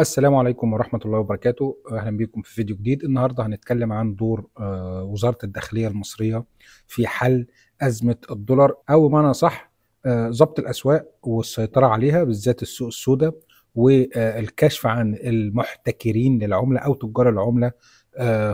السلام عليكم ورحمة الله وبركاته آه، أهلا بكم في فيديو جديد النهاردة هنتكلم عن دور آه، وزارة الداخلية المصرية في حل أزمة الدولار أو بمعنى صح آه، ضبط الأسواق والسيطرة عليها بالذات السوق السوداء والكشف عن المحتكرين للعملة أو تجار العملة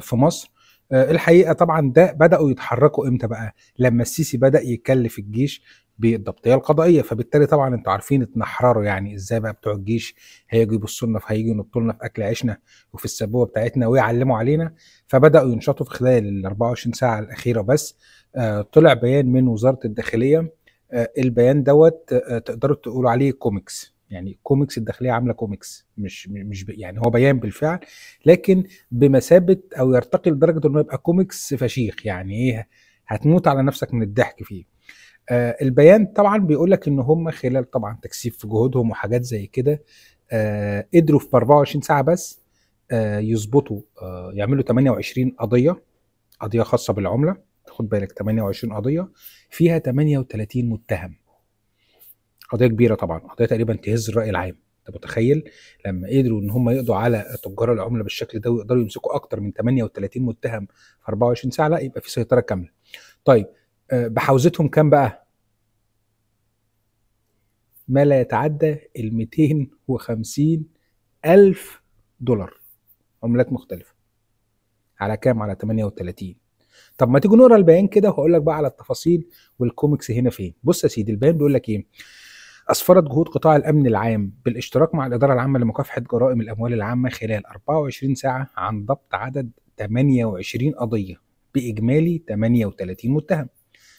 في مصر الحقيقه طبعا ده بداوا يتحركوا امتى بقى لما السيسي بدا يكلف الجيش بالضبطيه القضائيه فبالتالي طبعا انتوا عارفين اتنحرروا يعني ازاي بقى بتوع الجيش هيجوا يبصوا لنا فهيجوا ينطوا لنا في اكل عيشنا وفي السبوبه بتاعتنا ويعلموا علينا فبداوا ينشطوا في خلال ال 24 ساعه الاخيره بس آه، طلع بيان من وزاره الداخليه آه، البيان دوت آه، تقدروا تقولوا عليه كوميكس يعني كوميكس الداخليه عامله كوميكس مش مش يعني هو بيان بالفعل لكن بمثابه او يرتقي لدرجه انه يبقى كوميكس فشيخ يعني ايه هتموت على نفسك من الضحك فيه آه، البيان طبعا بيقول لك ان هم خلال طبعا تكثيف في جهودهم وحاجات زي كده آه، قدروا في 24 ساعه بس آه، يظبطوا يعملوا 28 قضيه قضيه خاصه بالعمله خد بالك 28 قضيه فيها 38 متهم قضيه كبيره طبعا قضيه تقريبا تهز الراي العام انت متخيل لما قدروا ان هم يقضوا على تجار العمله بالشكل ده ويقدروا يمسكوا اكتر من 38 متهم في 24 ساعه لا يبقى في سيطره كامله طيب آه، بحوزتهم كام بقى؟ ما لا يتعدى ال 250 ألف دولار عملات مختلفة على كام؟ على 38 طب ما تيجي نقرا البيان كده وهقول لك بقى على التفاصيل والكوميكس هنا فين بص يا سيدي البيان بيقول لك ايه أسفرت جهود قطاع الأمن العام بالاشتراك مع الإدارة العامة لمكافحة جرائم الأموال العامة خلال 24 ساعة عن ضبط عدد 28 قضية بإجمالي 38 متهم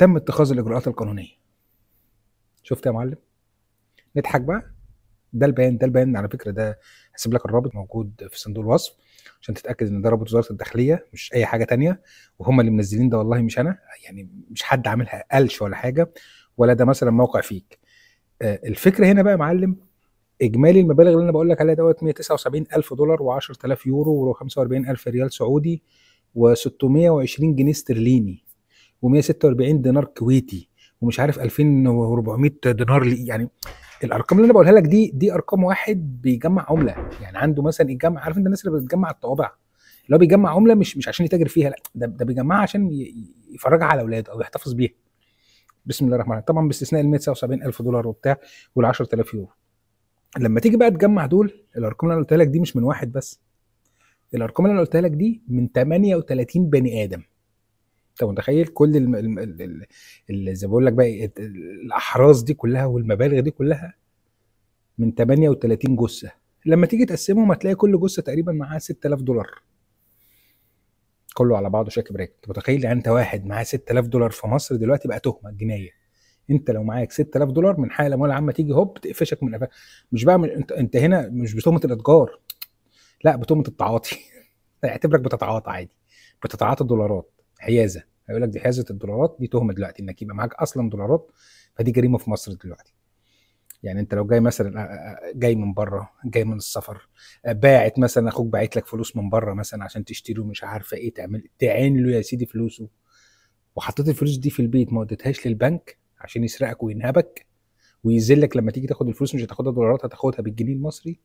تم اتخاذ الاجراءات القانونيه شفت يا معلم نضحك بقى ده البيان ده البيان على فكره ده هسيب لك الرابط موجود في صندوق الوصف عشان تتاكد ان ده رابط وزاره الداخليه مش اي حاجه تانية وهم اللي منزلين ده والله مش انا يعني مش حد عاملها قلش ولا حاجه ولا ده مثلا موقع فيك آه، الفكره هنا بقى يا معلم اجمالي المبالغ اللي انا بقول لك عليها دوت 179000 دولار و10000 يورو و45000 ريال سعودي و620 جنيه استرليني و146 دينار كويتي ومش عارف 2400 دينار لي يعني الارقام اللي انا بقولها لك دي دي ارقام واحد بيجمع عمله يعني عنده مثلا يجمع عارف انت الناس اللي بتجمع الطوابع اللي هو بيجمع عمله مش مش عشان يتاجر فيها لا ده, ده بيجمعها عشان يفرجها على اولاده او يحتفظ بيها بسم الله الرحمن الرحيم طبعا باستثناء ال 179000 دولار وبتاع وال 10000 يورو لما تيجي بقى تجمع دول الارقام اللي انا قلتها لك دي مش من واحد بس الارقام اللي انا قلتها لك دي من 38 بني ادم انت متخيل كل ال... زي بقول لك بقى إيه، الاحراز دي كلها والمبالغ دي كلها من 38 جثه لما تيجي تقسمهم هتلاقي كل جثه تقريبا معاها 6000 دولار كله على بعضه شاك براك انت متخيل يعني انت واحد معاه 6000 دولار في مصر دلوقتي بقى تهمه جنايه انت لو معاك 6000 دولار من حاله الاموال العامه تيجي هوب تقفشك من قفاك مش بقى من انت, انت هنا مش بتهمه الاتجار لا بتهمه التعاطي اعتبرك بتتعاطى عادي بتتعاطى دولارات حيازه هيقول لك دي حيازه الدولارات دي تهمه دلوقتي انك يبقى معاك اصلا دولارات فدي جريمه في مصر دلوقتي يعني انت لو جاي مثلا آه، آه، آه، جاي من بره جاي من السفر باعت مثلا اخوك باعت لك فلوس من بره مثلا عشان تشتري ومش عارفه ايه تعمل تعين له يا سيدي فلوسه وحطيت الفلوس دي في البيت ما وديتهاش للبنك عشان يسرقك وينهبك ويزلك لما تيجي تاخد الفلوس مش هتاخدها دولارات هتاخدها بالجنيه المصري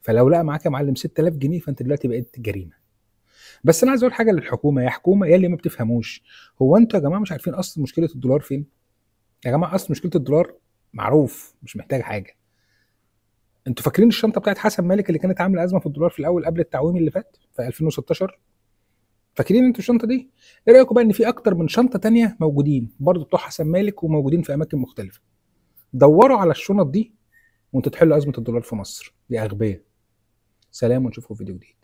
فلو لقى معاك يا معلم 6000 جنيه فانت دلوقتي بقيت جريمه بس انا عايز اقول حاجه للحكومه يا حكومه يا اللي ما بتفهموش هو انتوا يا جماعه مش عارفين اصل مشكله الدولار فين يا جماعه اصل مشكله الدولار معروف مش محتاج حاجه انتوا فاكرين الشنطه بتاعت حسن مالك اللي كانت عامله ازمه في الدولار في الاول قبل التعويم اللي فات في 2016 فاكرين انتوا الشنطه دي ايه رايكم بقى ان في اكتر من شنطه تانية موجودين برضه بتوع حسن مالك وموجودين في اماكن مختلفه دوروا على الشنط دي وانتوا تحلوا ازمه الدولار في مصر دي اغبيه سلام ونشوفكم في فيديو جديد